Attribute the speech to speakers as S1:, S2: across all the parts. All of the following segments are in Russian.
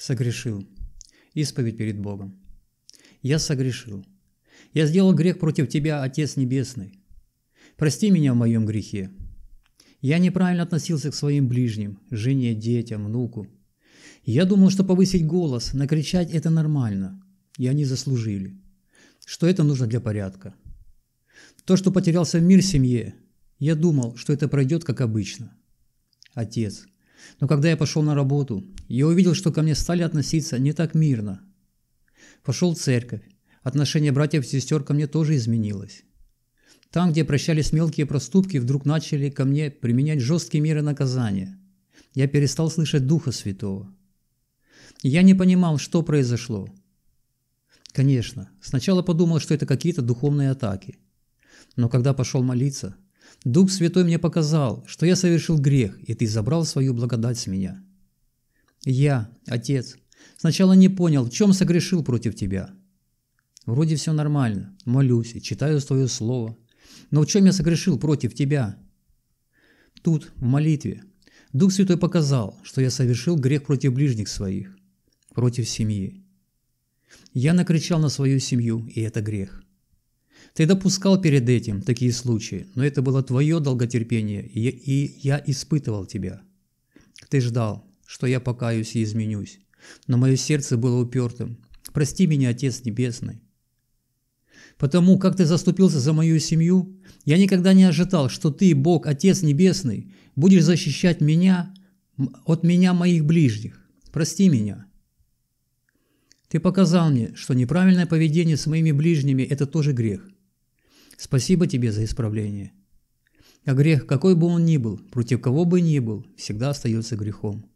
S1: согрешил. Исповедь перед Богом. Я согрешил. Я сделал грех против Тебя, Отец Небесный. Прости меня в моем грехе. Я неправильно относился к своим ближним, жене, детям, внуку. Я думал, что повысить голос, накричать – это нормально. И они заслужили. Что это нужно для порядка. То, что потерялся мир в семье, я думал, что это пройдет как обычно. Отец – но когда я пошел на работу, я увидел, что ко мне стали относиться не так мирно. Пошел в церковь. Отношение братьев и сестер ко мне тоже изменилось. Там, где прощались мелкие проступки, вдруг начали ко мне применять жесткие меры наказания. Я перестал слышать Духа Святого. Я не понимал, что произошло. Конечно, сначала подумал, что это какие-то духовные атаки. Но когда пошел молиться – Дух Святой мне показал, что я совершил грех, и ты забрал свою благодать с меня. Я, отец, сначала не понял, в чем согрешил против тебя. Вроде все нормально, молюсь и читаю твое слово. Но в чем я согрешил против тебя? Тут, в молитве, Дух Святой показал, что я совершил грех против ближних своих, против семьи. Я накричал на свою семью, и это грех. Ты допускал перед этим такие случаи, но это было твое долготерпение, и, и я испытывал тебя. Ты ждал, что я покаюсь и изменюсь, но мое сердце было упертым. Прости меня, Отец Небесный. Потому как ты заступился за мою семью, я никогда не ожидал, что ты, Бог, Отец Небесный, будешь защищать меня от меня моих ближних. Прости меня. Ты показал мне, что неправильное поведение с моими ближними – это тоже грех – Спасибо тебе за исправление. А грех, какой бы он ни был, против кого бы ни был, всегда остается грехом.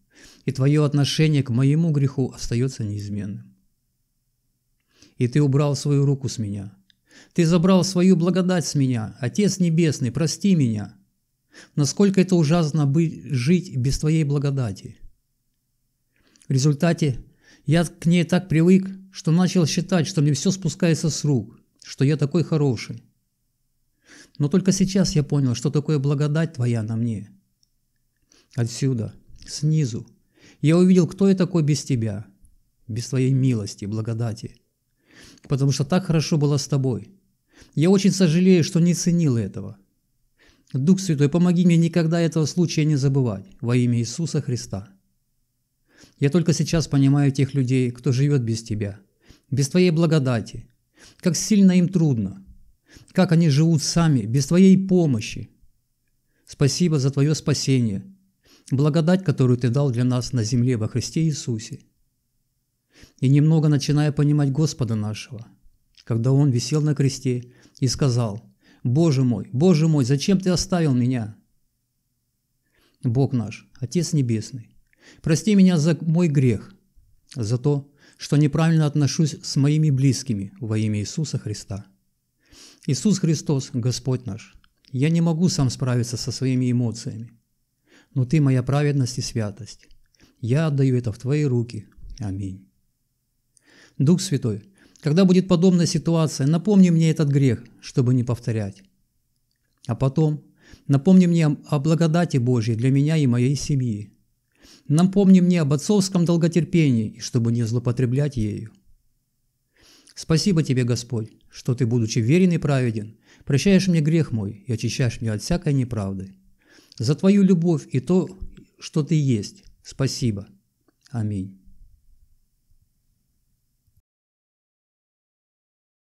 S1: И твое отношение к моему греху остается неизменным. И ты убрал свою руку с меня. Ты забрал свою благодать с меня. Отец Небесный, прости меня. Насколько это ужасно быть, жить без твоей благодати. В результате я к ней так привык, что начал считать, что мне все спускается с рук, что я такой хороший. Но только сейчас я понял, что такое благодать твоя на мне. Отсюда, снизу, я увидел, кто я такой без тебя, без твоей милости, благодати. Потому что так хорошо было с тобой. Я очень сожалею, что не ценил этого. Дух Святой, помоги мне никогда этого случая не забывать во имя Иисуса Христа. Я только сейчас понимаю тех людей, кто живет без Тебя, без Твоей благодати, как сильно им трудно, как они живут сами, без твоей помощи. Спасибо за твое спасение, благодать, которую ты дал для нас на земле во Христе Иисусе. И немного начиная понимать Господа нашего, когда Он висел на кресте и сказал, «Боже мой, Боже мой, зачем ты оставил меня?» Бог наш, Отец Небесный, прости меня за мой грех, за то, что неправильно отношусь с моими близкими во имя Иисуса Христа. Иисус Христос, Господь наш, я не могу сам справиться со своими эмоциями, но Ты моя праведность и святость. Я отдаю это в Твои руки. Аминь. Дух Святой, когда будет подобная ситуация, напомни мне этот грех, чтобы не повторять. А потом, напомни мне о благодати Божьей для меня и моей семьи. Напомни мне об отцовском долготерпении, чтобы не злоупотреблять ею. Спасибо тебе, Господь, что ты, будучи верен и праведен, прощаешь мне грех мой и очищаешь меня от всякой неправды. За твою любовь и то, что ты есть, спасибо. Аминь.